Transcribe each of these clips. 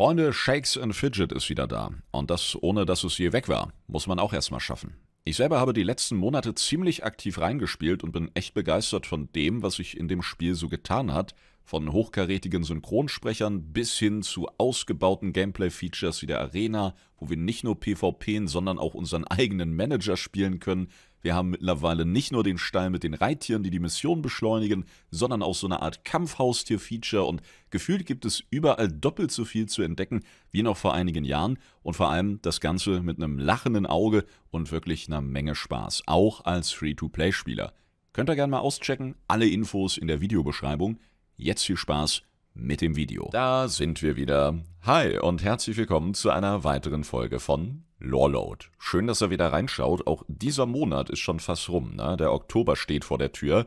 Freunde, Shakes and Fidget ist wieder da. Und das ohne, dass es je weg war. Muss man auch erstmal schaffen. Ich selber habe die letzten Monate ziemlich aktiv reingespielt und bin echt begeistert von dem, was sich in dem Spiel so getan hat. Von hochkarätigen Synchronsprechern bis hin zu ausgebauten Gameplay-Features wie der Arena, wo wir nicht nur PvPen, sondern auch unseren eigenen Manager spielen können, wir haben mittlerweile nicht nur den Stall mit den Reittieren, die die Mission beschleunigen, sondern auch so eine Art Kampfhaustier-Feature und gefühlt gibt es überall doppelt so viel zu entdecken wie noch vor einigen Jahren und vor allem das Ganze mit einem lachenden Auge und wirklich einer Menge Spaß, auch als Free-to-Play-Spieler. Könnt ihr gerne mal auschecken, alle Infos in der Videobeschreibung. Jetzt viel Spaß mit dem Video. Da sind wir wieder. Hi und herzlich willkommen zu einer weiteren Folge von Loreload. Schön, dass er wieder reinschaut. Auch dieser Monat ist schon fast rum. Ne? Der Oktober steht vor der Tür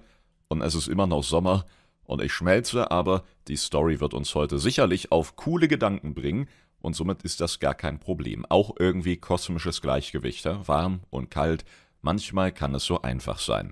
und es ist immer noch Sommer und ich schmelze, aber die Story wird uns heute sicherlich auf coole Gedanken bringen und somit ist das gar kein Problem. Auch irgendwie kosmisches Gleichgewicht, ja? warm und kalt. Manchmal kann es so einfach sein.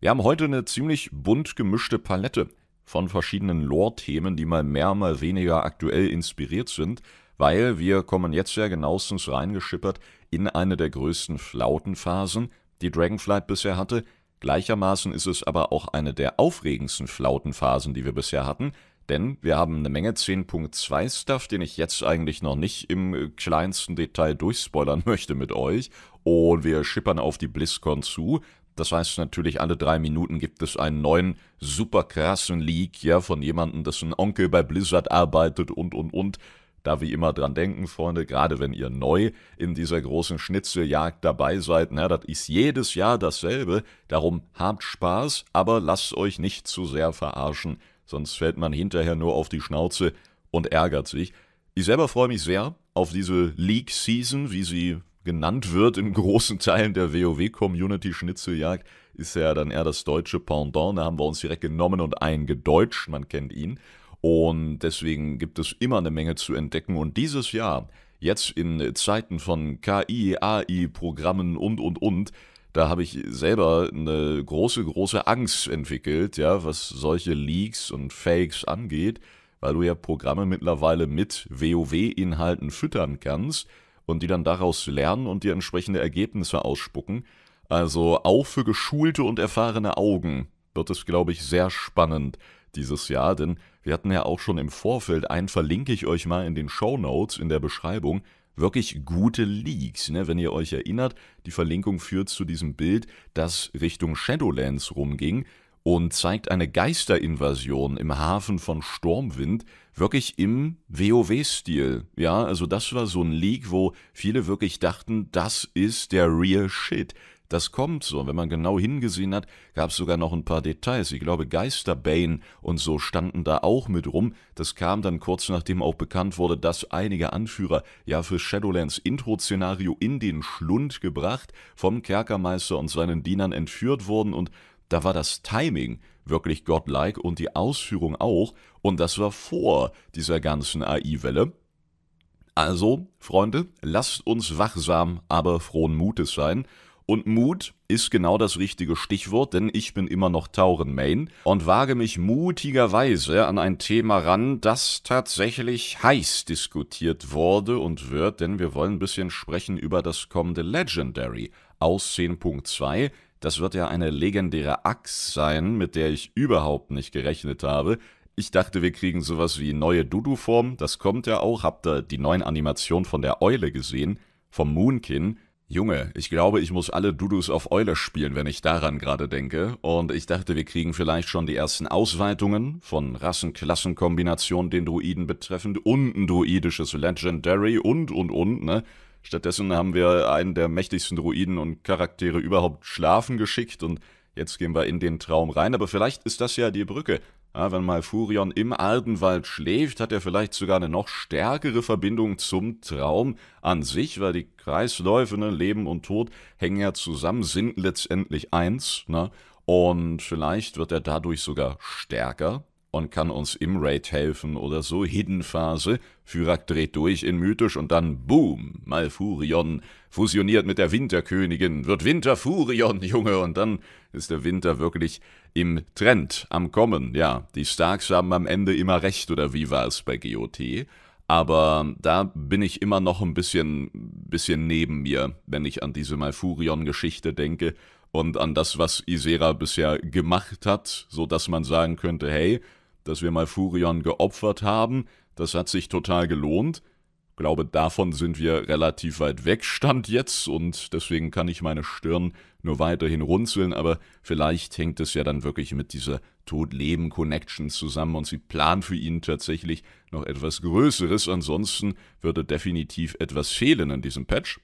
Wir haben heute eine ziemlich bunt gemischte Palette von verschiedenen Lore-Themen, die mal mehr, mal weniger aktuell inspiriert sind – weil wir kommen jetzt ja genauestens reingeschippert in eine der größten Flautenphasen, die Dragonflight bisher hatte. Gleichermaßen ist es aber auch eine der aufregendsten Flautenphasen, die wir bisher hatten, denn wir haben eine Menge 10.2 Stuff, den ich jetzt eigentlich noch nicht im äh, kleinsten Detail durchspoilern möchte mit euch. Und wir schippern auf die BlizzCon zu. Das heißt natürlich, alle drei Minuten gibt es einen neuen, super krassen Leak, ja, von jemandem, dessen Onkel bei Blizzard arbeitet und, und, und. Da wie immer dran denken, Freunde, gerade wenn ihr neu in dieser großen Schnitzeljagd dabei seid, na, das ist jedes Jahr dasselbe. Darum habt Spaß, aber lasst euch nicht zu sehr verarschen, sonst fällt man hinterher nur auf die Schnauze und ärgert sich. Ich selber freue mich sehr auf diese League Season, wie sie genannt wird in großen Teilen der WoW-Community Schnitzeljagd, ist ja dann eher das deutsche Pendant. Da haben wir uns direkt genommen und eingedeutscht, man kennt ihn. Und deswegen gibt es immer eine Menge zu entdecken. Und dieses Jahr, jetzt in Zeiten von KI, AI-Programmen und, und, und, da habe ich selber eine große, große Angst entwickelt, ja, was solche Leaks und Fakes angeht, weil du ja Programme mittlerweile mit WoW-Inhalten füttern kannst und die dann daraus lernen und dir entsprechende Ergebnisse ausspucken. Also auch für geschulte und erfahrene Augen wird es, glaube ich, sehr spannend, dieses Jahr, denn wir hatten ja auch schon im Vorfeld, einen verlinke ich euch mal in den Show Notes, in der Beschreibung, wirklich gute Leaks. Ne? Wenn ihr euch erinnert, die Verlinkung führt zu diesem Bild, das Richtung Shadowlands rumging und zeigt eine Geisterinvasion im Hafen von Sturmwind, wirklich im WoW-Stil. Ja, also das war so ein Leak, wo viele wirklich dachten, das ist der real shit. Das kommt so. Und wenn man genau hingesehen hat, gab es sogar noch ein paar Details. Ich glaube, Geisterbane und so standen da auch mit rum. Das kam dann kurz nachdem auch bekannt wurde, dass einige Anführer ja für Shadowlands Intro-Szenario in den Schlund gebracht, vom Kerkermeister und seinen Dienern entführt wurden und da war das Timing wirklich godlike und die Ausführung auch und das war vor dieser ganzen AI-Welle. Also, Freunde, lasst uns wachsam, aber frohen Mutes sein und Mut ist genau das richtige Stichwort, denn ich bin immer noch Tauren Main und wage mich mutigerweise an ein Thema ran, das tatsächlich heiß diskutiert wurde und wird, denn wir wollen ein bisschen sprechen über das kommende Legendary aus 10.2. Das wird ja eine legendäre Axt sein, mit der ich überhaupt nicht gerechnet habe. Ich dachte, wir kriegen sowas wie neue Dudu-Form, das kommt ja auch, habt ihr die neuen Animationen von der Eule gesehen, vom Moonkin, Junge, ich glaube, ich muss alle Dudus auf Eule spielen, wenn ich daran gerade denke. Und ich dachte, wir kriegen vielleicht schon die ersten Ausweitungen von Rassen-Klassen-Kombinationen den Druiden betreffend und ein druidisches Legendary und, und, und, ne? Stattdessen haben wir einen der mächtigsten Druiden und Charaktere überhaupt schlafen geschickt und jetzt gehen wir in den Traum rein. Aber vielleicht ist das ja die Brücke. Ja, wenn Malfurion im Ardenwald schläft, hat er vielleicht sogar eine noch stärkere Verbindung zum Traum an sich, weil die Kreisläufe, ne, Leben und Tod, hängen ja zusammen, sind letztendlich eins. Ne? Und vielleicht wird er dadurch sogar stärker und kann uns im Raid helfen oder so. Hidden Phase. Fyrak dreht durch in mythisch und dann boom, Malfurion fusioniert mit der Winterkönigin, wird Winterfurion, Junge, und dann ist der Winter wirklich im Trend, am Kommen. Ja, die Starks haben am Ende immer recht, oder wie war es bei GOT? Aber da bin ich immer noch ein bisschen, bisschen neben mir, wenn ich an diese Malfurion-Geschichte denke und an das, was Isera bisher gemacht hat, sodass man sagen könnte, hey, dass wir Malfurion geopfert haben, das hat sich total gelohnt glaube, davon sind wir relativ weit weg, stand jetzt, und deswegen kann ich meine Stirn nur weiterhin runzeln, aber vielleicht hängt es ja dann wirklich mit dieser Tod-Leben-Connection zusammen und sie planen für ihn tatsächlich noch etwas Größeres, ansonsten würde definitiv etwas fehlen in diesem Patch.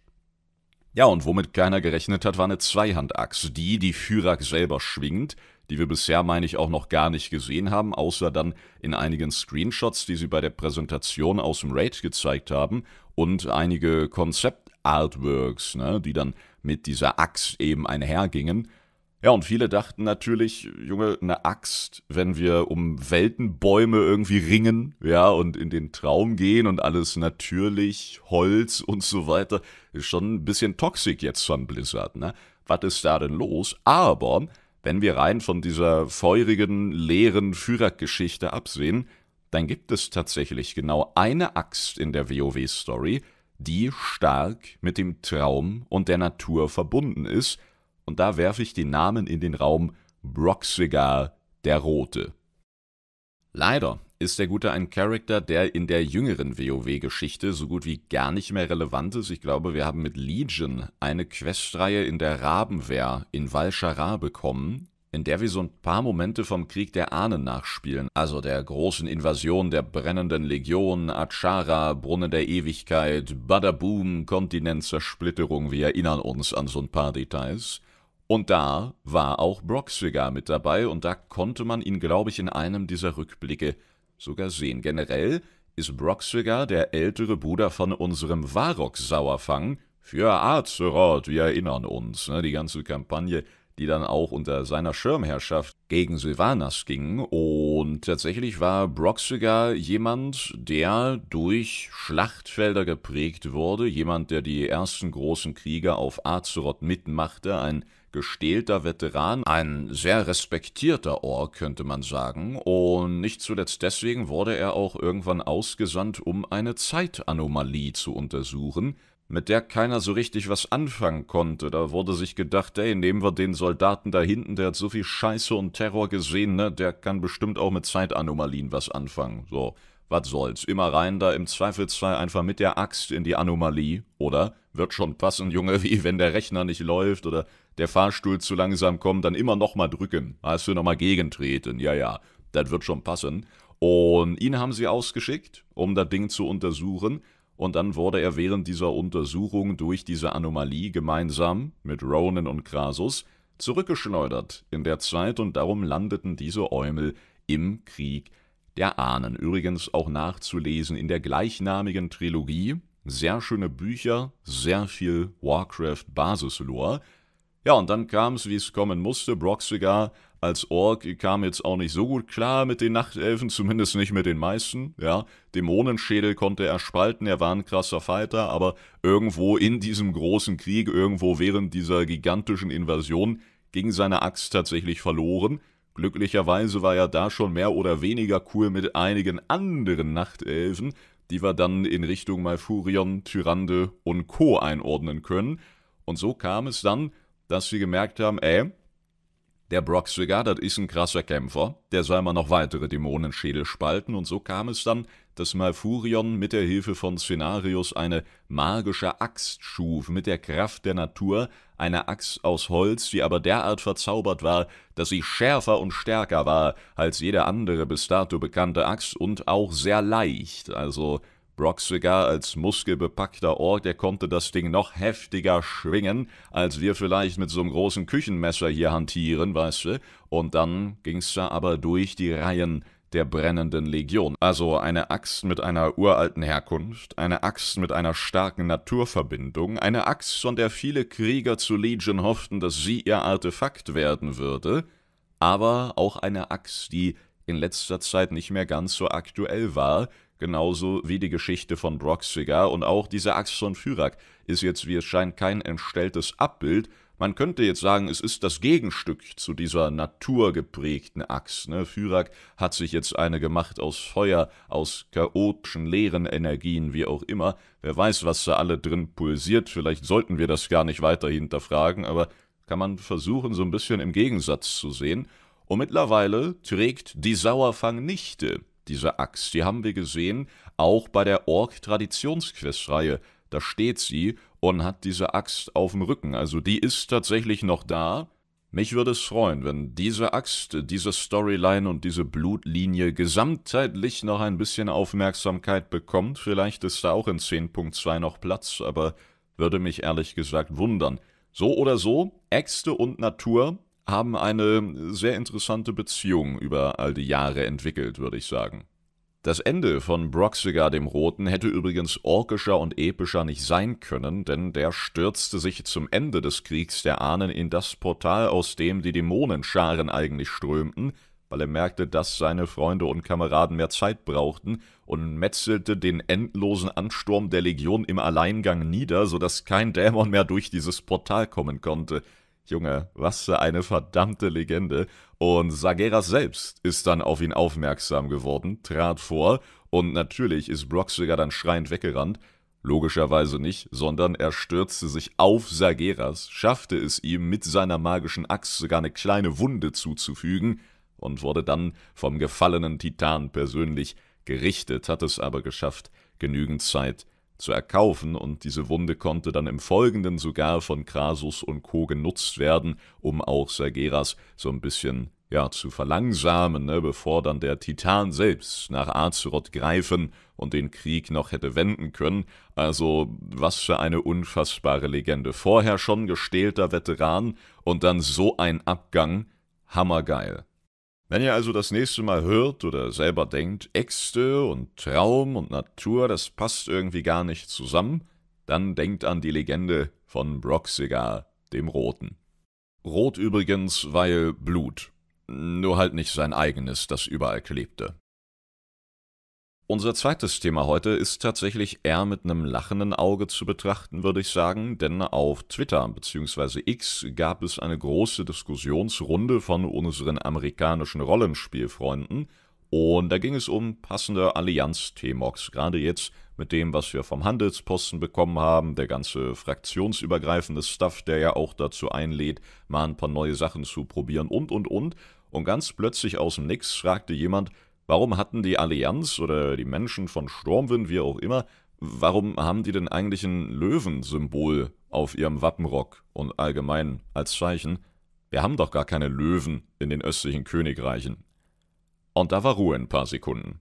Ja, und womit keiner gerechnet hat, war eine Zweihandachse, die die Fyrak selber schwingt, die wir bisher, meine ich, auch noch gar nicht gesehen haben, außer dann in einigen Screenshots, die sie bei der Präsentation aus dem Raid gezeigt haben und einige Konzept-Artworks, ne, die dann mit dieser Axt eben einhergingen. Ja, und viele dachten natürlich, Junge, eine Axt, wenn wir um Weltenbäume irgendwie ringen, ja, und in den Traum gehen und alles natürlich, Holz und so weiter, ist schon ein bisschen toxisch jetzt von Blizzard, ne? Was ist da denn los? Aber wenn wir rein von dieser feurigen, leeren Führergeschichte absehen, dann gibt es tatsächlich genau eine Axt in der WoW-Story, die stark mit dem Traum und der Natur verbunden ist – und da werfe ich den Namen in den Raum Broxigar der Rote. Leider ist der Gute ein Charakter, der in der jüngeren WoW-Geschichte so gut wie gar nicht mehr relevant ist. Ich glaube, wir haben mit Legion eine Questreihe in der Rabenwehr in Valshara bekommen, in der wir so ein paar Momente vom Krieg der Ahnen nachspielen, also der großen Invasion der brennenden Legion, Achara, Brunnen der Ewigkeit, Badaboom, Kontinentszersplitterung, wir erinnern uns an so ein paar Details. Und da war auch Brock mit dabei und da konnte man ihn, glaube ich, in einem dieser Rückblicke sogar sehen. Generell ist Brock der ältere Bruder von unserem Varrock-Sauerfang. Für Azeroth, wir erinnern uns, ne, die ganze Kampagne, die dann auch unter seiner Schirmherrschaft gegen Sylvanas ging. Und tatsächlich war Brock jemand, der durch Schlachtfelder geprägt wurde, jemand, der die ersten großen Kriege auf Azeroth mitmachte, ein gestählter Veteran, ein sehr respektierter Ohr, könnte man sagen, und nicht zuletzt deswegen wurde er auch irgendwann ausgesandt, um eine Zeitanomalie zu untersuchen, mit der keiner so richtig was anfangen konnte. Da wurde sich gedacht, ey, nehmen wir den Soldaten da hinten, der hat so viel Scheiße und Terror gesehen, ne, der kann bestimmt auch mit Zeitanomalien was anfangen. So, was soll's, immer rein da im Zweifelsfall einfach mit der Axt in die Anomalie, oder? Wird schon passen, Junge, wie wenn der Rechner nicht läuft oder der Fahrstuhl zu langsam kommt, dann immer nochmal drücken. Hast du nochmal gegentreten? Ja, ja, das wird schon passen. Und ihn haben sie ausgeschickt, um das Ding zu untersuchen. Und dann wurde er während dieser Untersuchung durch diese Anomalie gemeinsam mit Ronan und Krasus zurückgeschleudert in der Zeit und darum landeten diese Eumel im Krieg der Ahnen. Übrigens auch nachzulesen in der gleichnamigen Trilogie. Sehr schöne Bücher, sehr viel Warcraft-Basislore. Ja, und dann kam es, wie es kommen musste. Brock sogar als Ork kam jetzt auch nicht so gut klar mit den Nachtelfen, zumindest nicht mit den meisten. Ja, Dämonenschädel konnte er spalten, er war ein krasser Fighter, aber irgendwo in diesem großen Krieg, irgendwo während dieser gigantischen Invasion, ging seine Axt tatsächlich verloren. Glücklicherweise war er da schon mehr oder weniger cool mit einigen anderen Nachtelfen, die wir dann in Richtung Malfurion, Tyrande und Co. einordnen können. Und so kam es dann, dass sie gemerkt haben, ey, der Brock Swigger, das ist ein krasser Kämpfer, der soll mal noch weitere Dämonenschädel spalten und so kam es dann, dass Malfurion mit der Hilfe von Szenarios eine magische Axt schuf, mit der Kraft der Natur, eine Axt aus Holz, die aber derart verzaubert war, dass sie schärfer und stärker war als jede andere bis dato bekannte Axt und auch sehr leicht, also Brock Segar als muskelbepackter Ork, der konnte das Ding noch heftiger schwingen, als wir vielleicht mit so einem großen Küchenmesser hier hantieren, weißt du? Und dann ging's da aber durch die Reihen der brennenden Legion. Also eine Axt mit einer uralten Herkunft, eine Axt mit einer starken Naturverbindung, eine Axt, von der viele Krieger zu Legion hofften, dass sie ihr Artefakt werden würde, aber auch eine Axt, die in letzter Zeit nicht mehr ganz so aktuell war, genauso wie die Geschichte von Brock Cigar und auch diese Axt von Fyrak ist jetzt, wie es scheint, kein entstelltes Abbild. Man könnte jetzt sagen, es ist das Gegenstück zu dieser naturgeprägten Axt. Ne? Fyrak hat sich jetzt eine gemacht aus Feuer, aus chaotischen leeren Energien, wie auch immer. Wer weiß, was da alle drin pulsiert. Vielleicht sollten wir das gar nicht weiter hinterfragen, aber kann man versuchen, so ein bisschen im Gegensatz zu sehen. Und mittlerweile trägt die Sauerfangnichte diese Axt. Die haben wir gesehen, auch bei der Ork-Traditionsquiz-Reihe. Da steht sie und hat diese Axt auf dem Rücken. Also die ist tatsächlich noch da. Mich würde es freuen, wenn diese Axt, diese Storyline und diese Blutlinie gesamtheitlich noch ein bisschen Aufmerksamkeit bekommt. Vielleicht ist da auch in 10.2 noch Platz, aber würde mich ehrlich gesagt wundern. So oder so, Äxte und Natur haben eine sehr interessante Beziehung über all die Jahre entwickelt, würde ich sagen. Das Ende von Broxigar dem Roten hätte übrigens orkischer und epischer nicht sein können, denn der stürzte sich zum Ende des Kriegs der Ahnen in das Portal, aus dem die Dämonenscharen eigentlich strömten, weil er merkte, dass seine Freunde und Kameraden mehr Zeit brauchten und metzelte den endlosen Ansturm der Legion im Alleingang nieder, sodass kein Dämon mehr durch dieses Portal kommen konnte – Junge, was für eine verdammte Legende. Und Sageras selbst ist dann auf ihn aufmerksam geworden, trat vor und natürlich ist Brock sogar dann schreiend weggerannt. Logischerweise nicht, sondern er stürzte sich auf Sageras, schaffte es ihm mit seiner magischen Axt sogar eine kleine Wunde zuzufügen und wurde dann vom gefallenen Titan persönlich gerichtet, hat es aber geschafft, genügend Zeit zu zu erkaufen und diese Wunde konnte dann im Folgenden sogar von Krasus und Co. genutzt werden, um auch Sergeras so ein bisschen ja, zu verlangsamen, ne, bevor dann der Titan selbst nach Azeroth greifen und den Krieg noch hätte wenden können. Also, was für eine unfassbare Legende. Vorher schon gestählter Veteran und dann so ein Abgang. Hammergeil. Wenn ihr also das nächste Mal hört oder selber denkt, Äxte und Traum und Natur, das passt irgendwie gar nicht zusammen, dann denkt an die Legende von Broxigar, dem Roten. Rot übrigens, weil Blut. Nur halt nicht sein eigenes, das überall klebte. Unser zweites Thema heute ist tatsächlich eher mit einem lachenden Auge zu betrachten, würde ich sagen, denn auf Twitter bzw. X gab es eine große Diskussionsrunde von unseren amerikanischen Rollenspielfreunden und da ging es um passende Allianz-T-Mox, gerade jetzt mit dem, was wir vom Handelsposten bekommen haben, der ganze fraktionsübergreifende Stuff, der ja auch dazu einlädt, mal ein paar neue Sachen zu probieren und und und. Und ganz plötzlich aus dem Nix fragte jemand, Warum hatten die Allianz oder die Menschen von Sturmwind, wie auch immer, warum haben die denn eigentlich ein Löwensymbol auf ihrem Wappenrock und allgemein als Zeichen? Wir haben doch gar keine Löwen in den östlichen Königreichen. Und da war Ruhe in ein paar Sekunden.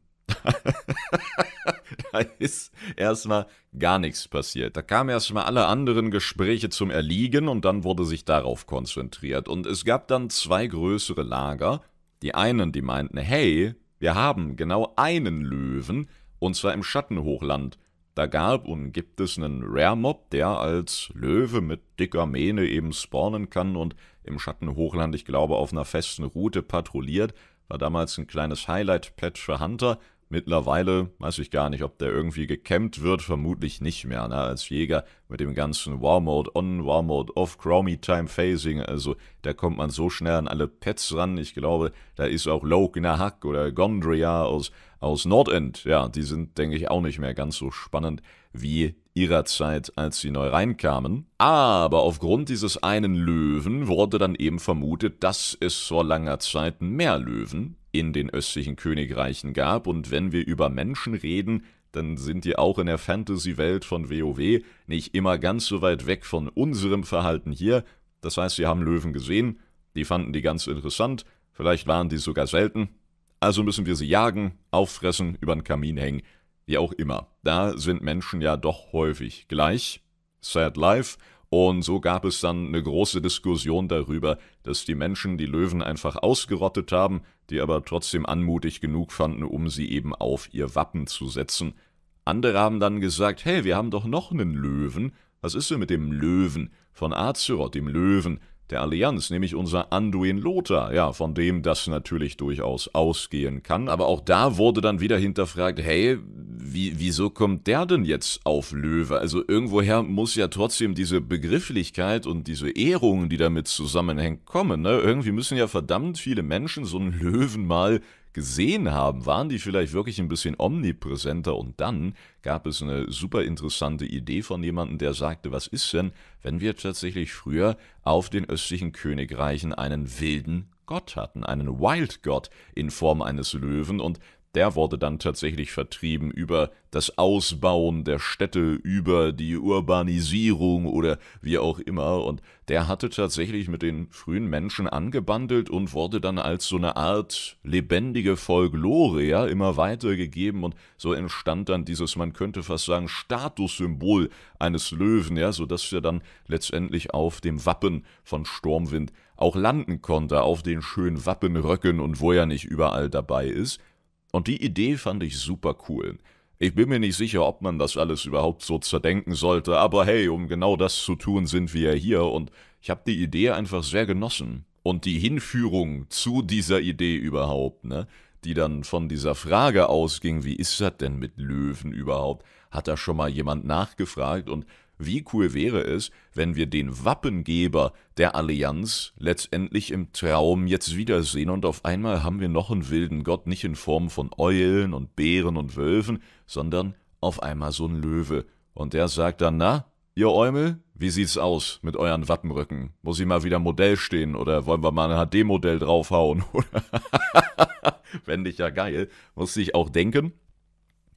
da ist erstmal gar nichts passiert. Da kamen erstmal alle anderen Gespräche zum Erliegen und dann wurde sich darauf konzentriert. Und es gab dann zwei größere Lager. Die einen, die meinten, hey, wir haben genau einen Löwen, und zwar im Schattenhochland. Da gab und gibt es einen Rare-Mob, der als Löwe mit dicker Mähne eben spawnen kann und im Schattenhochland, ich glaube, auf einer festen Route patrouilliert. War damals ein kleines Highlight-Patch für Hunter Mittlerweile weiß ich gar nicht, ob der irgendwie gekämmt wird, vermutlich nicht mehr. Ne? Als Jäger mit dem ganzen War Mode on, War Mode off, Chromie Time Phasing, also da kommt man so schnell an alle Pets ran. Ich glaube, da ist auch Loke Nahak oder Gondria aus, aus Nordend. Ja, die sind, denke ich, auch nicht mehr ganz so spannend wie ihrer Zeit, als sie neu reinkamen. Aber aufgrund dieses einen Löwen wurde dann eben vermutet, dass es vor langer Zeit mehr Löwen in den östlichen Königreichen gab. Und wenn wir über Menschen reden, dann sind die auch in der Fantasy-Welt von WoW nicht immer ganz so weit weg von unserem Verhalten hier. Das heißt, sie haben Löwen gesehen, die fanden die ganz interessant, vielleicht waren die sogar selten. Also müssen wir sie jagen, auffressen, über den Kamin hängen wie auch immer, da sind Menschen ja doch häufig gleich. Sad Life. Und so gab es dann eine große Diskussion darüber, dass die Menschen die Löwen einfach ausgerottet haben, die aber trotzdem anmutig genug fanden, um sie eben auf ihr Wappen zu setzen. Andere haben dann gesagt, hey, wir haben doch noch einen Löwen. Was ist denn mit dem Löwen von Azeroth, dem Löwen, der Allianz, nämlich unser Anduin Lothar, ja, von dem das natürlich durchaus ausgehen kann. Aber auch da wurde dann wieder hinterfragt, hey, wie, wieso kommt der denn jetzt auf Löwe? Also irgendwoher muss ja trotzdem diese Begrifflichkeit und diese Ehrungen, die damit zusammenhängen, kommen. Ne? Irgendwie müssen ja verdammt viele Menschen so einen Löwen mal gesehen haben, waren die vielleicht wirklich ein bisschen omnipräsenter. Und dann gab es eine super interessante Idee von jemandem, der sagte, was ist denn, wenn wir tatsächlich früher auf den östlichen Königreichen einen wilden Gott hatten, einen Wild God in Form eines Löwen und der wurde dann tatsächlich vertrieben über das Ausbauen der Städte, über die Urbanisierung oder wie auch immer. Und der hatte tatsächlich mit den frühen Menschen angebandelt und wurde dann als so eine Art lebendige Folklore ja, immer weitergegeben. Und so entstand dann dieses, man könnte fast sagen, Statussymbol eines Löwen, ja, sodass er dann letztendlich auf dem Wappen von Sturmwind auch landen konnte, auf den schönen Wappenröcken und wo er nicht überall dabei ist. Und die Idee fand ich super cool. Ich bin mir nicht sicher, ob man das alles überhaupt so zerdenken sollte, aber hey, um genau das zu tun, sind wir ja hier und ich habe die Idee einfach sehr genossen. Und die Hinführung zu dieser Idee überhaupt, ne? die dann von dieser Frage ausging, wie ist das denn mit Löwen überhaupt? Hat da schon mal jemand nachgefragt und wie cool wäre es, wenn wir den Wappengeber der Allianz letztendlich im Traum jetzt wiedersehen und auf einmal haben wir noch einen wilden Gott, nicht in Form von Eulen und Bären und Wölfen, sondern auf einmal so ein Löwe. Und der sagt dann, na, ihr Eumel, wie sieht's aus mit euren Wappenrücken? Muss ich mal wieder Modell stehen oder wollen wir mal ein HD-Modell draufhauen? Fände ich ja geil. Muss ich auch denken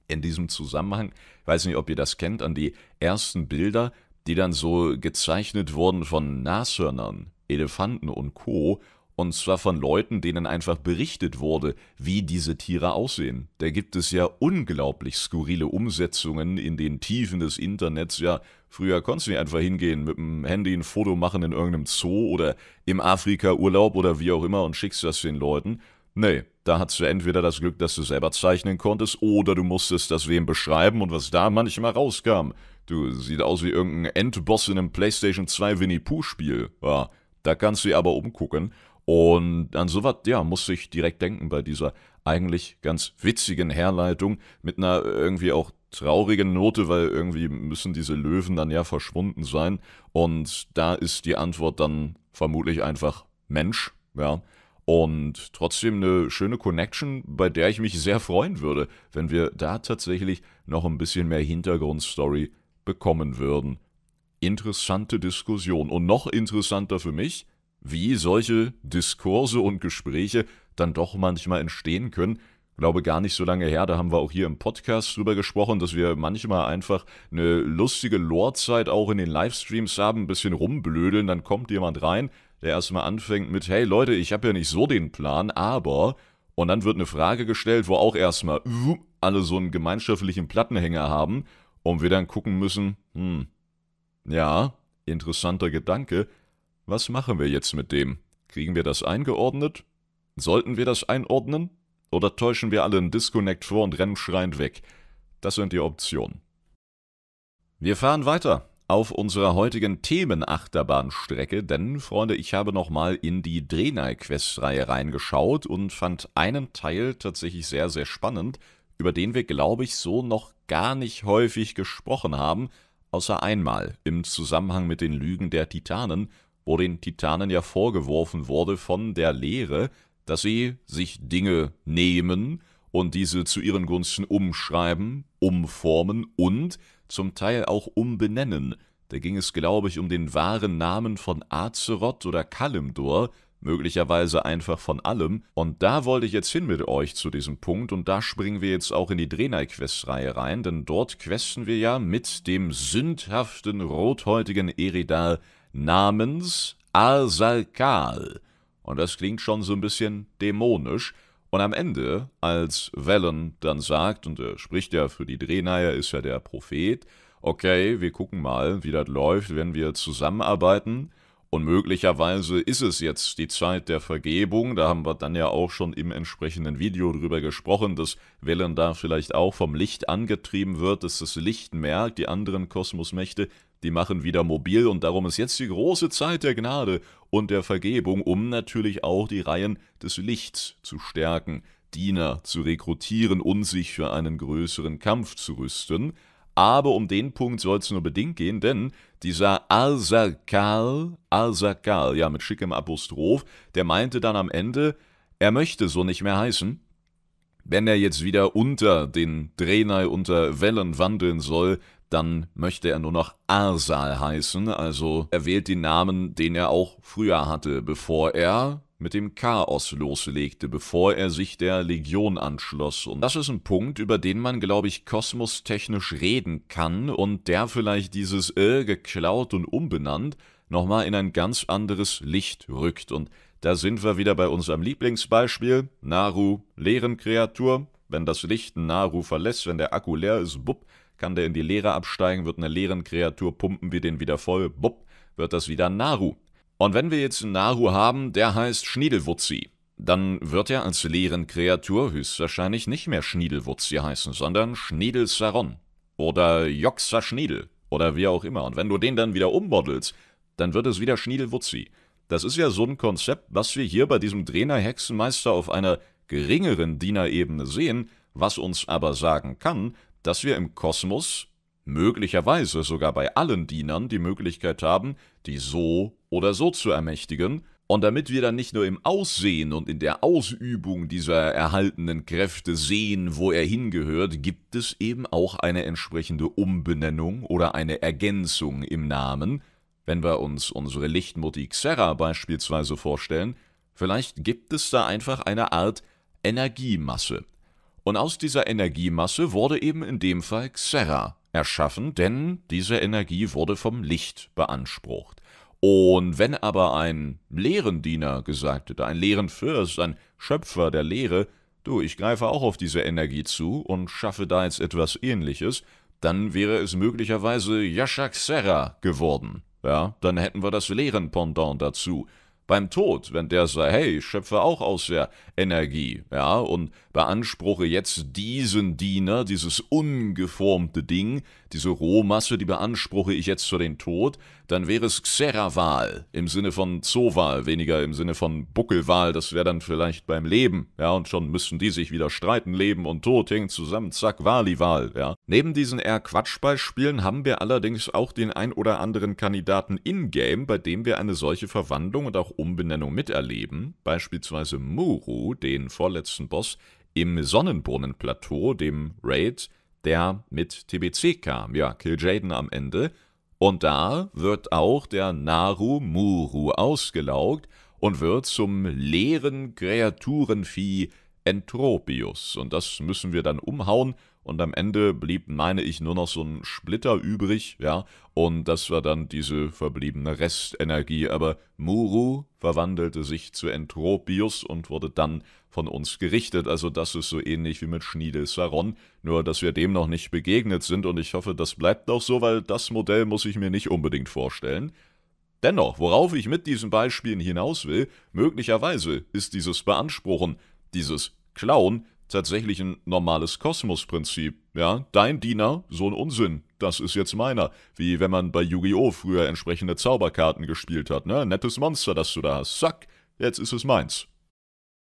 in diesem Zusammenhang, ich weiß nicht, ob ihr das kennt, an die ersten Bilder, die dann so gezeichnet wurden von Nashörnern, Elefanten und Co. Und zwar von Leuten, denen einfach berichtet wurde, wie diese Tiere aussehen. Da gibt es ja unglaublich skurrile Umsetzungen in den Tiefen des Internets. Ja, früher konntest du nicht einfach hingehen, mit dem Handy ein Foto machen in irgendeinem Zoo oder im Afrika-Urlaub oder wie auch immer und schickst das den Leuten. Nee, da hattest du entweder das Glück, dass du selber zeichnen konntest, oder du musstest das wem beschreiben und was da manchmal rauskam. Du, sieht aus wie irgendein Endboss in einem PlayStation 2 Winnie Pooh-Spiel. Ja, da kannst du aber umgucken. Und an sowas, ja, musste ich direkt denken bei dieser eigentlich ganz witzigen Herleitung mit einer irgendwie auch traurigen Note, weil irgendwie müssen diese Löwen dann ja verschwunden sein. Und da ist die Antwort dann vermutlich einfach Mensch, ja. Und trotzdem eine schöne Connection, bei der ich mich sehr freuen würde, wenn wir da tatsächlich noch ein bisschen mehr Hintergrundstory bekommen würden. Interessante Diskussion und noch interessanter für mich, wie solche Diskurse und Gespräche dann doch manchmal entstehen können. Ich glaube gar nicht so lange her, da haben wir auch hier im Podcast drüber gesprochen, dass wir manchmal einfach eine lustige Lordzeit auch in den Livestreams haben, ein bisschen rumblödeln, dann kommt jemand rein, der erstmal anfängt mit, hey Leute, ich habe ja nicht so den Plan, aber... Und dann wird eine Frage gestellt, wo auch erstmal uh, alle so einen gemeinschaftlichen Plattenhänger haben und wir dann gucken müssen, hm, ja, interessanter Gedanke, was machen wir jetzt mit dem? Kriegen wir das eingeordnet? Sollten wir das einordnen? Oder täuschen wir alle einen Disconnect vor und rennen schreiend weg? Das sind die Optionen. Wir fahren weiter auf unserer heutigen Themenachterbahnstrecke, denn, Freunde, ich habe nochmal in die Drenai-Quest-Reihe reingeschaut und fand einen Teil tatsächlich sehr, sehr spannend, über den wir, glaube ich, so noch gar nicht häufig gesprochen haben, außer einmal im Zusammenhang mit den Lügen der Titanen, wo den Titanen ja vorgeworfen wurde von der Lehre, dass sie sich Dinge nehmen und diese zu ihren Gunsten umschreiben, umformen und zum Teil auch umbenennen. Da ging es, glaube ich, um den wahren Namen von Azeroth oder Kalimdor, möglicherweise einfach von allem. Und da wollte ich jetzt hin mit euch zu diesem Punkt und da springen wir jetzt auch in die Drenai-Quest-Reihe rein, denn dort questen wir ja mit dem sündhaften rothäutigen Eridal namens Asalkal. Und das klingt schon so ein bisschen dämonisch. Und am Ende, als Valen dann sagt, und er spricht ja für die Drehneier, ist ja der Prophet, okay, wir gucken mal, wie das läuft, wenn wir zusammenarbeiten. Und möglicherweise ist es jetzt die Zeit der Vergebung, da haben wir dann ja auch schon im entsprechenden Video drüber gesprochen, dass Velen da vielleicht auch vom Licht angetrieben wird, dass das Licht merkt, die anderen Kosmosmächte, die machen wieder mobil und darum ist jetzt die große Zeit der Gnade und der Vergebung, um natürlich auch die Reihen des Lichts zu stärken, Diener zu rekrutieren und sich für einen größeren Kampf zu rüsten. Aber um den Punkt soll es nur bedingt gehen, denn dieser Arsakal, Arsakal, ja mit schickem Apostroph, der meinte dann am Ende, er möchte so nicht mehr heißen, wenn er jetzt wieder unter den Drenai, unter Wellen wandeln soll, dann möchte er nur noch Arsal heißen, also er wählt den Namen, den er auch früher hatte, bevor er mit dem Chaos loslegte, bevor er sich der Legion anschloss. Und das ist ein Punkt, über den man, glaube ich, kosmostechnisch reden kann und der vielleicht dieses äh, geklaut und umbenannt nochmal in ein ganz anderes Licht rückt. Und da sind wir wieder bei unserem Lieblingsbeispiel, Naru, leeren Kreatur. Wenn das Licht Naru verlässt, wenn der Akku leer ist, bupp, kann der in die Leere absteigen, wird eine leeren Kreatur, pumpen wir den wieder voll, bupp, wird das wieder Naru. Und wenn wir jetzt einen Naru haben, der heißt Schniedelwutzi, dann wird er als leeren Kreatur höchstwahrscheinlich nicht mehr Schniedelwutzi heißen, sondern Schniedelsaron oder Joxa Schniedel oder wie auch immer. Und wenn du den dann wieder ummodelst, dann wird es wieder Schniedelwutzi. Das ist ja so ein Konzept, was wir hier bei diesem Trainer Hexenmeister auf einer geringeren Dienerebene sehen, was uns aber sagen kann, dass wir im Kosmos möglicherweise sogar bei allen Dienern die Möglichkeit haben, die so oder so zu ermächtigen, und damit wir dann nicht nur im Aussehen und in der Ausübung dieser erhaltenen Kräfte sehen, wo er hingehört, gibt es eben auch eine entsprechende Umbenennung oder eine Ergänzung im Namen. Wenn wir uns unsere Lichtmutti Xerra beispielsweise vorstellen, vielleicht gibt es da einfach eine Art Energiemasse. Und aus dieser Energiemasse wurde eben in dem Fall Xerra erschaffen, denn diese Energie wurde vom Licht beansprucht. Und wenn aber ein Lehrendiener gesagt hätte, ein Lehrenfürst, ein Schöpfer der Lehre, du, ich greife auch auf diese Energie zu und schaffe da jetzt etwas ähnliches, dann wäre es möglicherweise Yashak Serra geworden. Ja, dann hätten wir das Lehrenpendant dazu beim Tod, wenn der sagt, hey, ich schöpfe auch aus der Energie, ja, und beanspruche jetzt diesen Diener, dieses ungeformte Ding, diese Rohmasse, die beanspruche ich jetzt für den Tod, dann wäre es Xeraval im Sinne von Zoval, weniger im Sinne von Buckelwal, das wäre dann vielleicht beim Leben, ja, und schon müssten die sich wieder streiten, Leben und Tod hängen zusammen, zack, Waliwal, ja. Neben diesen eher Quatschbeispielen haben wir allerdings auch den ein oder anderen Kandidaten in-game, bei dem wir eine solche Verwandlung und auch Umbenennung miterleben, beispielsweise Muru, den vorletzten Boss, im Sonnenbrunnenplateau, dem Raid, der mit TBC kam, ja, Kil'jaeden am Ende. Und da wird auch der Naru Muru ausgelaugt und wird zum leeren Kreaturenvieh Entropius. Und das müssen wir dann umhauen und am Ende blieb, meine ich, nur noch so ein Splitter übrig, ja, und das war dann diese verbliebene Restenergie, aber Muru verwandelte sich zu Entropius und wurde dann von uns gerichtet, also das ist so ähnlich wie mit Schniedel Saron, nur dass wir dem noch nicht begegnet sind und ich hoffe, das bleibt auch so, weil das Modell muss ich mir nicht unbedingt vorstellen. Dennoch, worauf ich mit diesen Beispielen hinaus will, möglicherweise ist dieses Beanspruchen, dieses Klauen tatsächlich ein normales Kosmosprinzip. Ja, dein Diener, so ein Unsinn, das ist jetzt meiner. Wie wenn man bei Yu-Gi-Oh! früher entsprechende Zauberkarten gespielt hat, ne? Nettes Monster, das du da hast. Zack, jetzt ist es meins.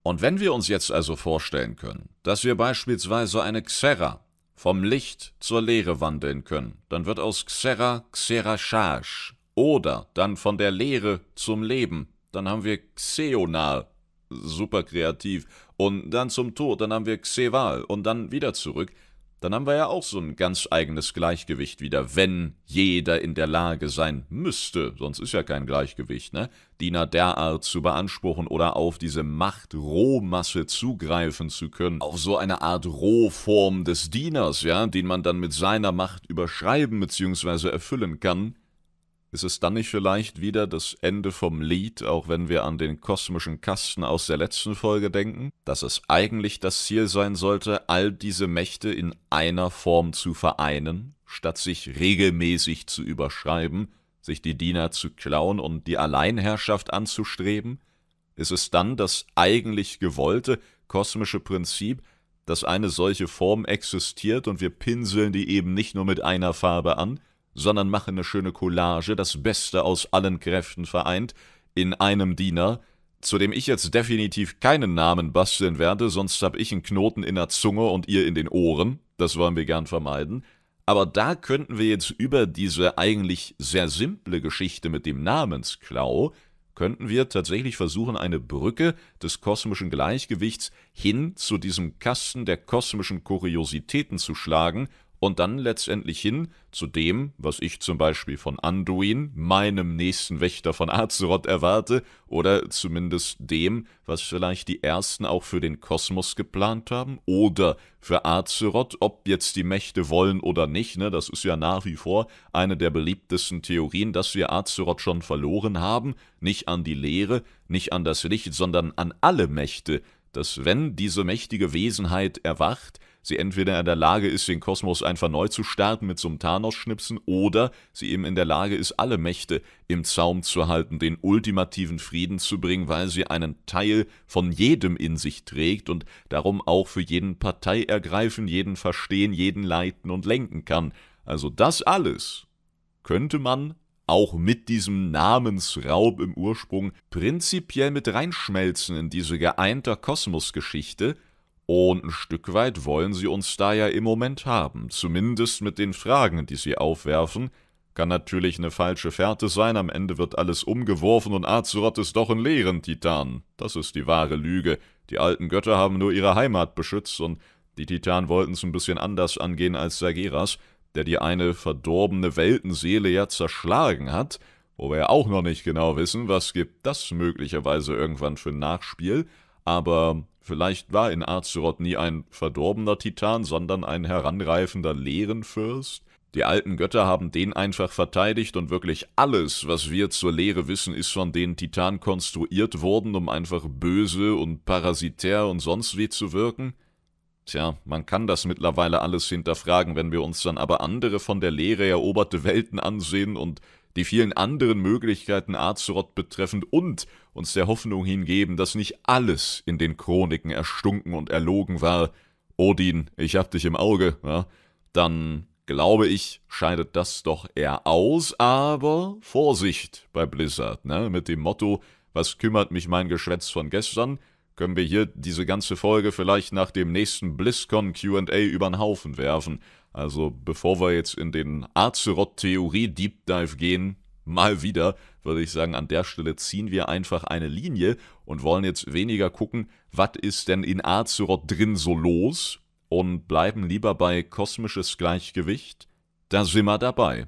Und wenn wir uns jetzt also vorstellen können, dass wir beispielsweise eine Xerra vom Licht zur Leere wandeln können, dann wird aus Xerra Xerashash oder dann von der Leere zum Leben, dann haben wir Xeonal super kreativ. Und dann zum Tod, dann haben wir Xeval und dann wieder zurück. Dann haben wir ja auch so ein ganz eigenes Gleichgewicht wieder, wenn jeder in der Lage sein müsste, sonst ist ja kein Gleichgewicht, ne? Diener derart zu beanspruchen oder auf diese Machtrohmasse zugreifen zu können, auf so eine Art Rohform des Dieners, ja, den man dann mit seiner Macht überschreiben bzw. erfüllen kann, ist es dann nicht vielleicht wieder das Ende vom Lied, auch wenn wir an den kosmischen Kasten aus der letzten Folge denken, dass es eigentlich das Ziel sein sollte, all diese Mächte in einer Form zu vereinen, statt sich regelmäßig zu überschreiben, sich die Diener zu klauen und die Alleinherrschaft anzustreben? Ist es dann das eigentlich gewollte kosmische Prinzip, dass eine solche Form existiert und wir pinseln die eben nicht nur mit einer Farbe an, sondern mache eine schöne Collage, das Beste aus allen Kräften vereint, in einem Diener, zu dem ich jetzt definitiv keinen Namen basteln werde, sonst habe ich einen Knoten in der Zunge und ihr in den Ohren, das wollen wir gern vermeiden. Aber da könnten wir jetzt über diese eigentlich sehr simple Geschichte mit dem Namensklau, könnten wir tatsächlich versuchen, eine Brücke des kosmischen Gleichgewichts hin zu diesem Kasten der kosmischen Kuriositäten zu schlagen und dann letztendlich hin zu dem, was ich zum Beispiel von Anduin, meinem nächsten Wächter von Azeroth erwarte, oder zumindest dem, was vielleicht die Ersten auch für den Kosmos geplant haben, oder für Azeroth, ob jetzt die Mächte wollen oder nicht, ne, das ist ja nach wie vor eine der beliebtesten Theorien, dass wir Azeroth schon verloren haben, nicht an die Leere, nicht an das Licht, sondern an alle Mächte, dass wenn diese mächtige Wesenheit erwacht, sie entweder in der Lage ist, den Kosmos einfach neu zu starten mit so einem Thanos-Schnipsen oder sie eben in der Lage ist, alle Mächte im Zaum zu halten, den ultimativen Frieden zu bringen, weil sie einen Teil von jedem in sich trägt und darum auch für jeden Partei ergreifen, jeden verstehen, jeden leiten und lenken kann. Also das alles könnte man auch mit diesem Namensraub im Ursprung prinzipiell mit reinschmelzen in diese geeinter Kosmosgeschichte, und ein Stück weit wollen sie uns da ja im Moment haben, zumindest mit den Fragen, die sie aufwerfen. Kann natürlich eine falsche Fährte sein, am Ende wird alles umgeworfen und Azeroth ist doch ein leeren Titan. Das ist die wahre Lüge. Die alten Götter haben nur ihre Heimat beschützt und die Titanen wollten es ein bisschen anders angehen als Sageras, der die eine verdorbene Weltenseele ja zerschlagen hat, wo wir ja auch noch nicht genau wissen, was gibt das möglicherweise irgendwann für ein Nachspiel, aber Vielleicht war in Azeroth nie ein verdorbener Titan, sondern ein heranreifender Lehrenfürst? Die alten Götter haben den einfach verteidigt und wirklich alles, was wir zur Lehre wissen, ist von den Titan konstruiert worden, um einfach böse und parasitär und sonst wie zu wirken? Tja, man kann das mittlerweile alles hinterfragen, wenn wir uns dann aber andere von der Lehre eroberte Welten ansehen und die vielen anderen Möglichkeiten Azeroth betreffend und uns der Hoffnung hingeben, dass nicht alles in den Chroniken erstunken und erlogen war. Odin, ich hab dich im Auge, ja? dann glaube ich, scheidet das doch eher aus, aber Vorsicht bei Blizzard, ne? mit dem Motto, was kümmert mich mein Geschwätz von gestern, können wir hier diese ganze Folge vielleicht nach dem nächsten BlizzCon QA über den Haufen werfen. Also bevor wir jetzt in den Azeroth-Theorie-Deep Dive gehen, mal wieder, würde ich sagen, an der Stelle ziehen wir einfach eine Linie und wollen jetzt weniger gucken, was ist denn in Azeroth drin so los und bleiben lieber bei kosmisches Gleichgewicht. Da sind wir dabei.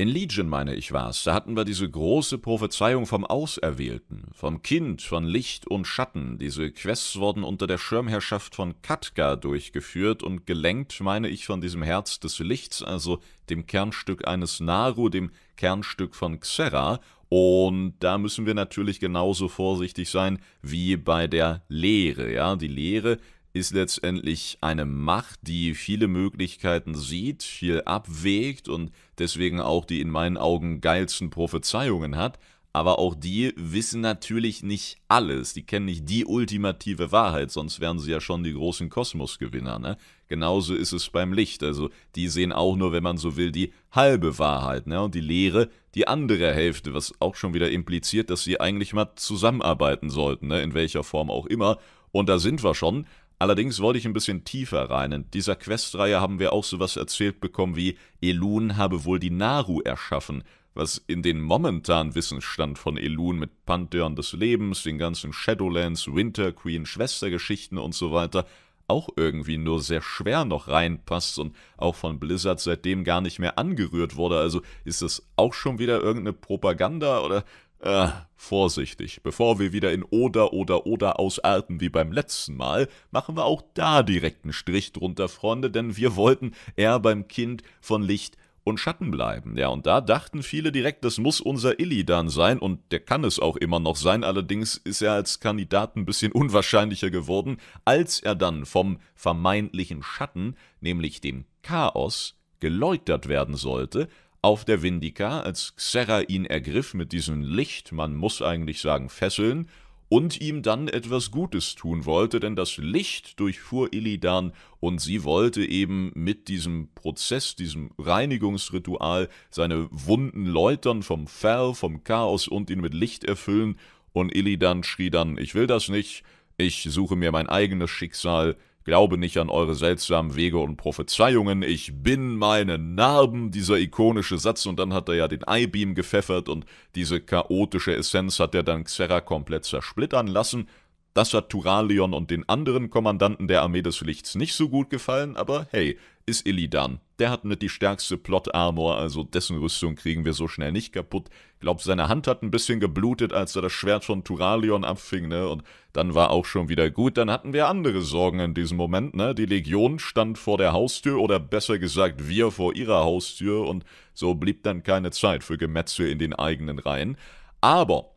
In Legion, meine ich, war's, da hatten wir diese große Prophezeiung vom Auserwählten, vom Kind von Licht und Schatten. Diese Quests wurden unter der Schirmherrschaft von Katka durchgeführt und gelenkt, meine ich, von diesem Herz des Lichts, also dem Kernstück eines Naru, dem Kernstück von Xerra. Und da müssen wir natürlich genauso vorsichtig sein wie bei der Lehre, ja. Die Lehre ist letztendlich eine Macht, die viele Möglichkeiten sieht, viel abwägt und deswegen auch die in meinen Augen geilsten Prophezeiungen hat, aber auch die wissen natürlich nicht alles, die kennen nicht die ultimative Wahrheit, sonst wären sie ja schon die großen Kosmosgewinner. Ne? Genauso ist es beim Licht, also die sehen auch nur, wenn man so will, die halbe Wahrheit ne? und die Lehre die andere Hälfte, was auch schon wieder impliziert, dass sie eigentlich mal zusammenarbeiten sollten, ne? in welcher Form auch immer. Und da sind wir schon Allerdings wollte ich ein bisschen tiefer rein. In dieser Questreihe haben wir auch sowas erzählt bekommen wie Elun habe wohl die Naru erschaffen, was in den momentanen Wissensstand von Elun mit Pantheon des Lebens, den ganzen Shadowlands, Winter Queen, Schwestergeschichten und so weiter auch irgendwie nur sehr schwer noch reinpasst und auch von Blizzard seitdem gar nicht mehr angerührt wurde. Also ist das auch schon wieder irgendeine Propaganda oder äh, vorsichtig, bevor wir wieder in Oder oder Oder ausarten wie beim letzten Mal, machen wir auch da direkt einen Strich drunter, Freunde, denn wir wollten eher beim Kind von Licht und Schatten bleiben. Ja, und da dachten viele direkt, das muss unser Illidan sein und der kann es auch immer noch sein, allerdings ist er als Kandidat ein bisschen unwahrscheinlicher geworden, als er dann vom vermeintlichen Schatten, nämlich dem Chaos, geläutert werden sollte, auf der Vindika, als Xerra ihn ergriff mit diesem Licht, man muss eigentlich sagen Fesseln, und ihm dann etwas Gutes tun wollte, denn das Licht durchfuhr Illidan und sie wollte eben mit diesem Prozess, diesem Reinigungsritual seine Wunden läutern vom Fell, vom Chaos und ihn mit Licht erfüllen und Illidan schrie dann, ich will das nicht, ich suche mir mein eigenes Schicksal, Glaube nicht an eure seltsamen Wege und Prophezeiungen. Ich bin meine Narben, dieser ikonische Satz. Und dann hat er ja den I-Beam gepfeffert und diese chaotische Essenz hat er dann Xerra komplett zersplittern lassen. Das hat Turalion und den anderen Kommandanten der Armee des Lichts nicht so gut gefallen, aber hey, ist Illidan der hat nicht die stärkste Plot-Armor, also dessen Rüstung kriegen wir so schnell nicht kaputt. Ich glaube, seine Hand hat ein bisschen geblutet, als er das Schwert von Turalion abfing, ne? Und dann war auch schon wieder gut. Dann hatten wir andere Sorgen in diesem Moment, ne? Die Legion stand vor der Haustür, oder besser gesagt, wir vor ihrer Haustür, und so blieb dann keine Zeit für Gemetzel in den eigenen Reihen. Aber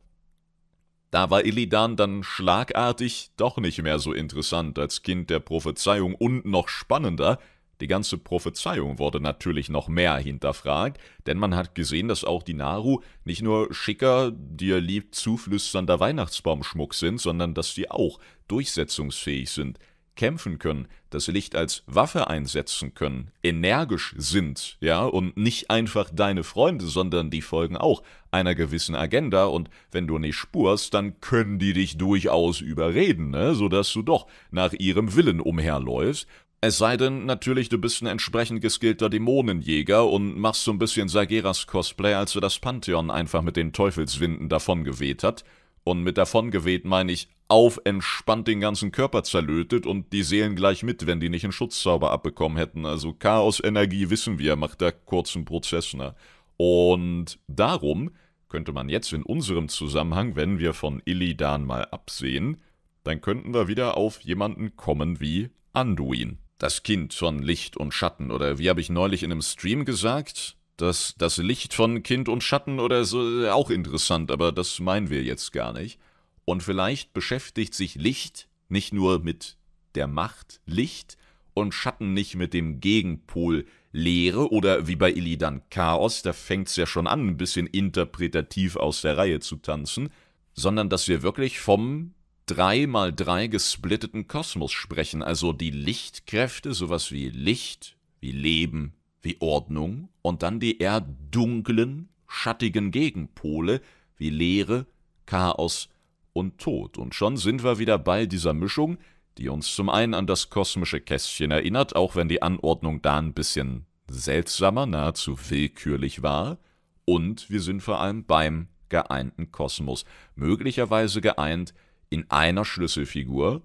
da war Illidan dann schlagartig doch nicht mehr so interessant als Kind der Prophezeiung und noch spannender, die ganze Prophezeiung wurde natürlich noch mehr hinterfragt, denn man hat gesehen, dass auch die Naru nicht nur schicker, dir lieb zuflüsternder Weihnachtsbaumschmuck sind, sondern dass sie auch durchsetzungsfähig sind, kämpfen können, das Licht als Waffe einsetzen können, energisch sind, ja, und nicht einfach deine Freunde, sondern die folgen auch einer gewissen Agenda und wenn du nicht spurst, dann können die dich durchaus überreden, ne, sodass du doch nach ihrem Willen umherläufst es sei denn, natürlich, du bist ein entsprechend geskillter Dämonenjäger und machst so ein bisschen Sageras Cosplay, als du das Pantheon einfach mit den Teufelswinden davongeweht hat. Und mit davongeweht meine ich auf entspannt den ganzen Körper zerlötet und die Seelen gleich mit, wenn die nicht einen Schutzzauber abbekommen hätten. Also Chaosenergie wissen wir, macht da kurzen Prozess, ne? Und darum könnte man jetzt in unserem Zusammenhang, wenn wir von Illidan mal absehen, dann könnten wir wieder auf jemanden kommen wie Anduin das Kind von Licht und Schatten oder wie habe ich neulich in einem Stream gesagt? dass das Licht von Kind und Schatten oder so, äh, auch interessant, aber das meinen wir jetzt gar nicht. Und vielleicht beschäftigt sich Licht nicht nur mit der Macht Licht und Schatten nicht mit dem Gegenpol Leere oder wie bei dann Chaos, da fängt es ja schon an, ein bisschen interpretativ aus der Reihe zu tanzen, sondern dass wir wirklich vom drei mal drei gesplitteten Kosmos sprechen, also die Lichtkräfte, sowas wie Licht, wie Leben, wie Ordnung, und dann die eher dunklen, schattigen Gegenpole wie Leere, Chaos und Tod. Und schon sind wir wieder bei dieser Mischung, die uns zum einen an das kosmische Kästchen erinnert, auch wenn die Anordnung da ein bisschen seltsamer, nahezu willkürlich war, und wir sind vor allem beim geeinten Kosmos, möglicherweise geeint in einer Schlüsselfigur,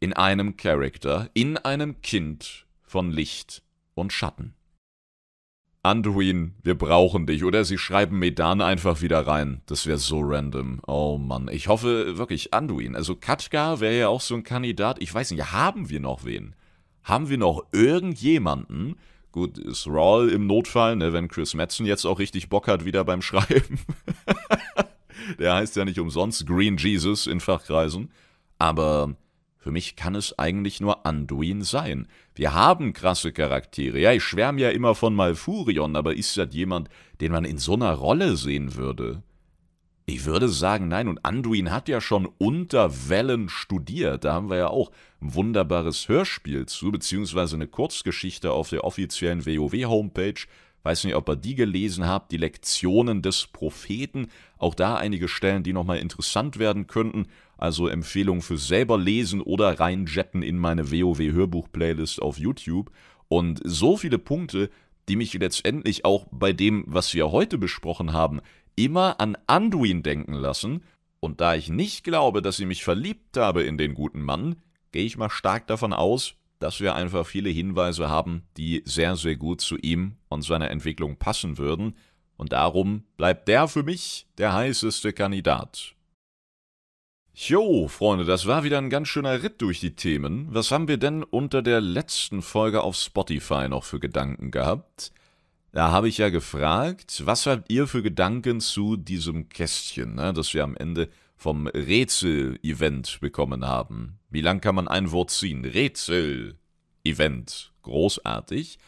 in einem Charakter, in einem Kind von Licht und Schatten. Anduin, wir brauchen dich, oder sie schreiben Medan einfach wieder rein. Das wäre so random. Oh Mann, ich hoffe wirklich, Anduin. Also Katka wäre ja auch so ein Kandidat. Ich weiß nicht, haben wir noch wen? Haben wir noch irgendjemanden? Gut, ist Rawl im Notfall, ne, wenn Chris Metzen jetzt auch richtig Bock hat, wieder beim Schreiben. Der heißt ja nicht umsonst Green Jesus in Fachkreisen. Aber für mich kann es eigentlich nur Anduin sein. Wir haben krasse Charaktere. Ja, ich schwärme ja immer von Malfurion, aber ist das jemand, den man in so einer Rolle sehen würde? Ich würde sagen, nein, und Anduin hat ja schon unter Wellen studiert. Da haben wir ja auch ein wunderbares Hörspiel zu, beziehungsweise eine Kurzgeschichte auf der offiziellen WoW-Homepage weiß nicht, ob ihr die gelesen habt, die Lektionen des Propheten. Auch da einige Stellen, die nochmal interessant werden könnten. Also Empfehlung für selber lesen oder reinjetten in meine WoW-Hörbuch-Playlist auf YouTube. Und so viele Punkte, die mich letztendlich auch bei dem, was wir heute besprochen haben, immer an Anduin denken lassen. Und da ich nicht glaube, dass ich mich verliebt habe in den guten Mann, gehe ich mal stark davon aus, dass wir einfach viele Hinweise haben, die sehr, sehr gut zu ihm und seiner Entwicklung passen würden. Und darum bleibt der für mich der heißeste Kandidat. Jo, Freunde, das war wieder ein ganz schöner Ritt durch die Themen. Was haben wir denn unter der letzten Folge auf Spotify noch für Gedanken gehabt? Da habe ich ja gefragt, was habt ihr für Gedanken zu diesem Kästchen, ne, das wir am Ende vom Rätsel-Event bekommen haben. Wie lang kann man ein Wort ziehen? Rätsel-Event. Großartig.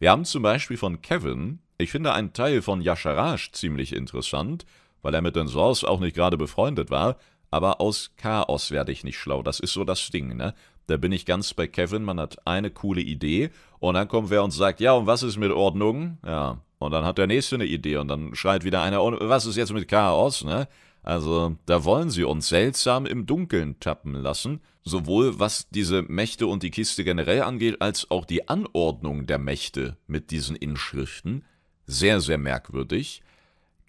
Wir haben zum Beispiel von Kevin, ich finde einen Teil von Yasharash ziemlich interessant, weil er mit den Source auch nicht gerade befreundet war, aber aus Chaos werde ich nicht schlau. Das ist so das Ding, ne? Da bin ich ganz bei Kevin, man hat eine coole Idee und dann kommt wer und sagt, ja, und was ist mit Ordnung? Ja, und dann hat der nächste eine Idee und dann schreit wieder einer, was ist jetzt mit Chaos, ne? Also da wollen sie uns seltsam im Dunkeln tappen lassen, sowohl was diese Mächte und die Kiste generell angeht, als auch die Anordnung der Mächte mit diesen Inschriften. Sehr, sehr merkwürdig.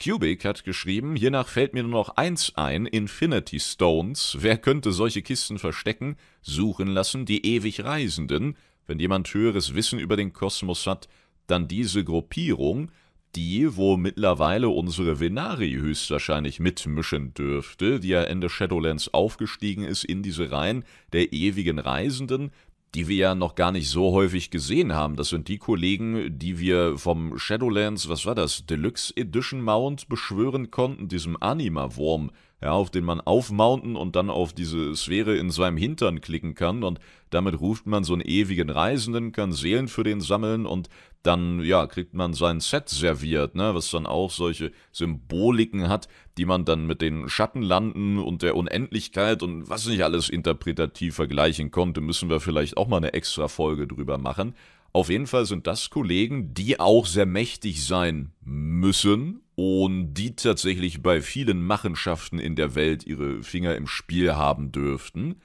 Cubic hat geschrieben, hiernach fällt mir nur noch eins ein, Infinity Stones. Wer könnte solche Kisten verstecken, suchen lassen, die ewig Reisenden? Wenn jemand höheres Wissen über den Kosmos hat, dann diese Gruppierung, die, wo mittlerweile unsere Venari höchstwahrscheinlich mitmischen dürfte, die ja Ende Shadowlands aufgestiegen ist in diese Reihen der ewigen Reisenden, die wir ja noch gar nicht so häufig gesehen haben. Das sind die Kollegen, die wir vom Shadowlands, was war das, Deluxe Edition Mount beschwören konnten, diesem Anima-Wurm, ja, auf den man aufmounten und dann auf diese Sphäre in seinem Hintern klicken kann und damit ruft man so einen ewigen Reisenden, kann Seelen für den sammeln und dann ja, kriegt man sein Set serviert, ne? was dann auch solche Symboliken hat, die man dann mit den Schattenlanden und der Unendlichkeit und was nicht alles interpretativ vergleichen konnte, müssen wir vielleicht auch mal eine extra Folge drüber machen. Auf jeden Fall sind das Kollegen, die auch sehr mächtig sein müssen und die tatsächlich bei vielen Machenschaften in der Welt ihre Finger im Spiel haben dürften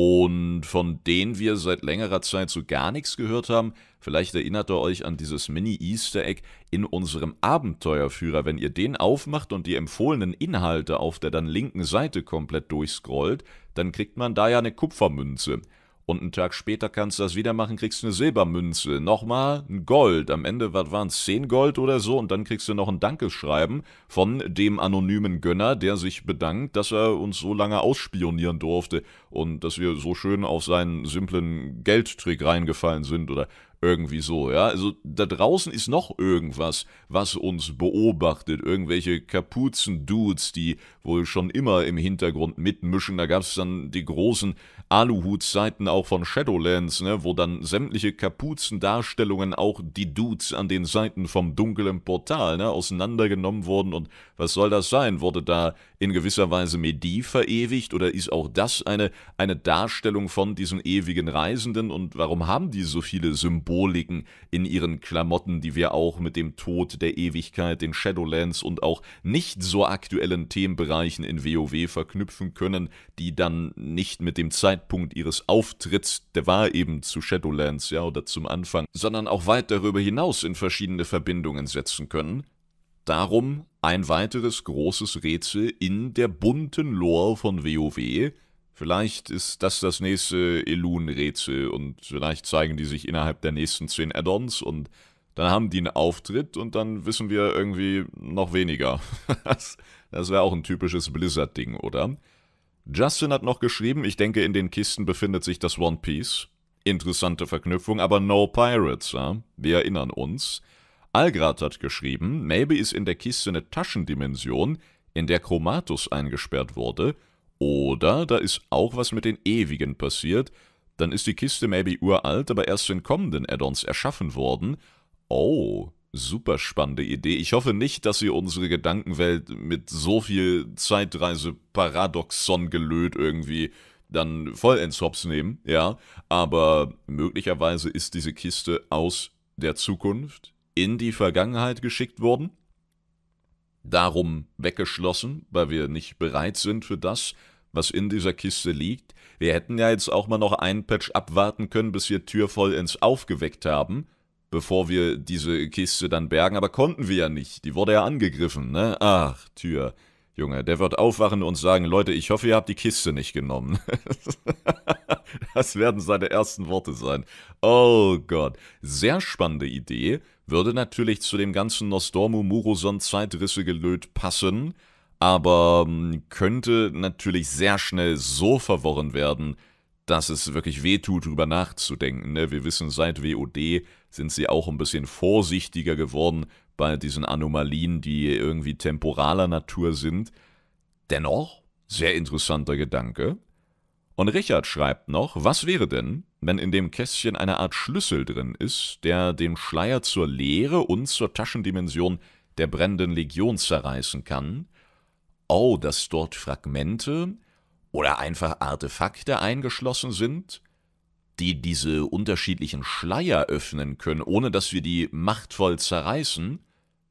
und von denen wir seit längerer Zeit so gar nichts gehört haben. Vielleicht erinnert ihr euch an dieses Mini-Easter Egg in unserem Abenteuerführer. Wenn ihr den aufmacht und die empfohlenen Inhalte auf der dann linken Seite komplett durchscrollt, dann kriegt man da ja eine Kupfermünze. Und einen Tag später kannst du das wieder machen, kriegst du eine Silbermünze, nochmal ein Gold. Am Ende, was waren es, 10 Gold oder so? Und dann kriegst du noch ein Dankeschreiben von dem anonymen Gönner, der sich bedankt, dass er uns so lange ausspionieren durfte und dass wir so schön auf seinen simplen Geldtrick reingefallen sind oder irgendwie so, ja. Also da draußen ist noch irgendwas, was uns beobachtet. Irgendwelche Kapuzen-Dudes, die wohl schon immer im Hintergrund mitmischen. Da gab es dann die großen Aluhut-Seiten auch von Shadowlands, ne, wo dann sämtliche Kapuzendarstellungen auch die Dudes an den Seiten vom dunklen Portal ne, auseinandergenommen wurden. Und was soll das sein? Wurde da in gewisser Weise Medi verewigt oder ist auch das eine, eine Darstellung von diesen ewigen Reisenden? Und warum haben die so viele Symboliken in ihren Klamotten, die wir auch mit dem Tod der Ewigkeit, den Shadowlands und auch nicht so aktuellen Themenbereichen in WoW verknüpfen können, die dann nicht mit dem Zeit Zeitpunkt ihres Auftritts, der war eben zu Shadowlands, ja, oder zum Anfang, sondern auch weit darüber hinaus in verschiedene Verbindungen setzen können. Darum ein weiteres großes Rätsel in der bunten Lore von WoW. Vielleicht ist das das nächste Elun-Rätsel und vielleicht zeigen die sich innerhalb der nächsten zehn Add-ons und dann haben die einen Auftritt und dann wissen wir irgendwie noch weniger. das wäre auch ein typisches Blizzard-Ding, oder? Justin hat noch geschrieben, ich denke, in den Kisten befindet sich das One Piece. Interessante Verknüpfung, aber no Pirates, ja? wir erinnern uns. Algrad hat geschrieben, maybe ist in der Kiste eine Taschendimension, in der Chromatus eingesperrt wurde, oder da ist auch was mit den Ewigen passiert, dann ist die Kiste maybe uralt, aber erst in kommenden Add-ons erschaffen worden. Oh, super spannende Idee. Ich hoffe nicht, dass wir unsere Gedankenwelt mit so viel Zeitreise-Paradoxon gelöt irgendwie dann vollends hops nehmen, ja. Aber möglicherweise ist diese Kiste aus der Zukunft in die Vergangenheit geschickt worden. Darum weggeschlossen, weil wir nicht bereit sind für das, was in dieser Kiste liegt. Wir hätten ja jetzt auch mal noch einen Patch abwarten können, bis wir Tür vollends aufgeweckt haben bevor wir diese Kiste dann bergen, aber konnten wir ja nicht. Die wurde ja angegriffen, ne? Ach, Tür. Junge, der wird aufwachen und sagen, Leute, ich hoffe, ihr habt die Kiste nicht genommen. das werden seine ersten Worte sein. Oh Gott. Sehr spannende Idee. Würde natürlich zu dem ganzen Nostormu Muroson Zeitrisse gelöt passen, aber hm, könnte natürlich sehr schnell so verworren werden, dass es wirklich wehtut, drüber nachzudenken. Ne? Wir wissen, seit WOD sind sie auch ein bisschen vorsichtiger geworden bei diesen Anomalien, die irgendwie temporaler Natur sind. Dennoch, sehr interessanter Gedanke. Und Richard schreibt noch, was wäre denn, wenn in dem Kästchen eine Art Schlüssel drin ist, der den Schleier zur Leere und zur Taschendimension der brennenden Legion zerreißen kann? Oh, dass dort Fragmente oder einfach Artefakte eingeschlossen sind, die diese unterschiedlichen Schleier öffnen können, ohne dass wir die machtvoll zerreißen.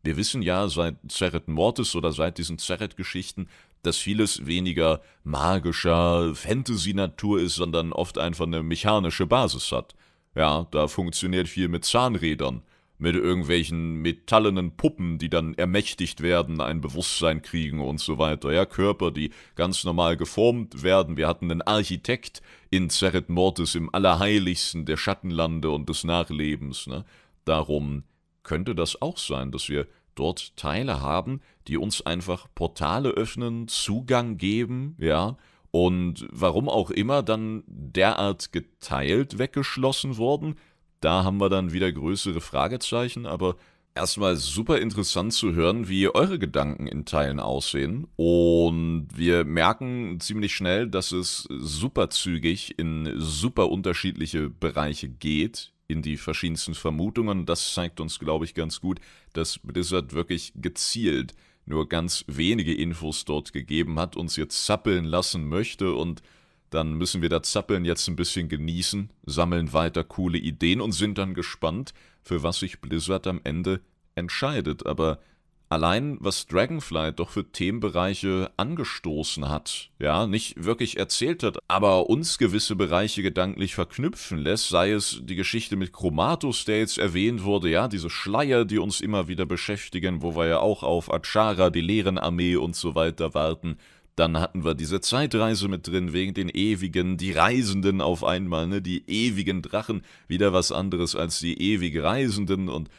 Wir wissen ja seit Zerret Mortis oder seit diesen Zerret-Geschichten, dass vieles weniger magischer Fantasy-Natur ist, sondern oft einfach eine mechanische Basis hat. Ja, da funktioniert viel mit Zahnrädern mit irgendwelchen metallenen Puppen, die dann ermächtigt werden, ein Bewusstsein kriegen und so weiter. Ja, Körper, die ganz normal geformt werden. Wir hatten einen Architekt in Zeret Mortis im Allerheiligsten der Schattenlande und des Nachlebens. Ne? Darum könnte das auch sein, dass wir dort Teile haben, die uns einfach Portale öffnen, Zugang geben, ja, und warum auch immer dann derart geteilt weggeschlossen wurden, da haben wir dann wieder größere Fragezeichen, aber erstmal super interessant zu hören, wie eure Gedanken in Teilen aussehen. Und wir merken ziemlich schnell, dass es super zügig in super unterschiedliche Bereiche geht, in die verschiedensten Vermutungen. Das zeigt uns, glaube ich, ganz gut, dass Blizzard wirklich gezielt nur ganz wenige Infos dort gegeben hat, uns jetzt zappeln lassen möchte und dann müssen wir das Zappeln jetzt ein bisschen genießen, sammeln weiter coole Ideen und sind dann gespannt, für was sich Blizzard am Ende entscheidet. Aber allein was Dragonfly doch für Themenbereiche angestoßen hat, ja, nicht wirklich erzählt hat, aber uns gewisse Bereiche gedanklich verknüpfen lässt, sei es die Geschichte mit Chromatostates erwähnt wurde, ja, diese Schleier, die uns immer wieder beschäftigen, wo wir ja auch auf Achara, die leeren Armee und so weiter warten, dann hatten wir diese Zeitreise mit drin, wegen den ewigen, die Reisenden auf einmal, ne? Die ewigen Drachen, wieder was anderes als die ewig Reisenden und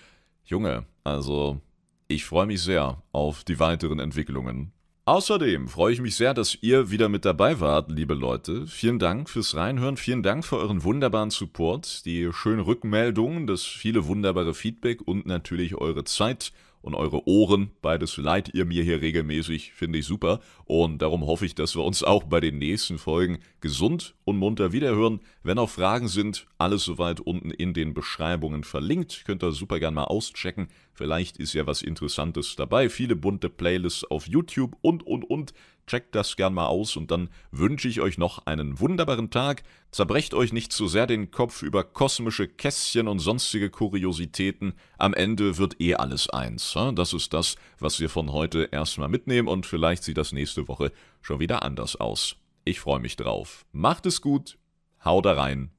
Junge, also ich freue mich sehr auf die weiteren Entwicklungen. Außerdem freue ich mich sehr, dass ihr wieder mit dabei wart, liebe Leute. Vielen Dank fürs Reinhören, vielen Dank für euren wunderbaren Support, die schönen Rückmeldungen, das viele wunderbare Feedback und natürlich eure Zeit und eure Ohren. Beides leiht ihr mir hier regelmäßig, finde ich super. Und darum hoffe ich, dass wir uns auch bei den nächsten Folgen gesund und munter wiederhören. Wenn auch Fragen sind, alles soweit unten in den Beschreibungen verlinkt. Könnt ihr super gern mal auschecken. Vielleicht ist ja was Interessantes dabei. Viele bunte Playlists auf YouTube und, und, und. Checkt das gern mal aus und dann wünsche ich euch noch einen wunderbaren Tag. Zerbrecht euch nicht zu sehr den Kopf über kosmische Kästchen und sonstige Kuriositäten. Am Ende wird eh alles eins. Das ist das, was wir von heute erstmal mitnehmen und vielleicht sieht das nächste Woche schon wieder anders aus. Ich freue mich drauf. Macht es gut, haut rein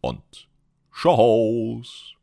und Tschauß!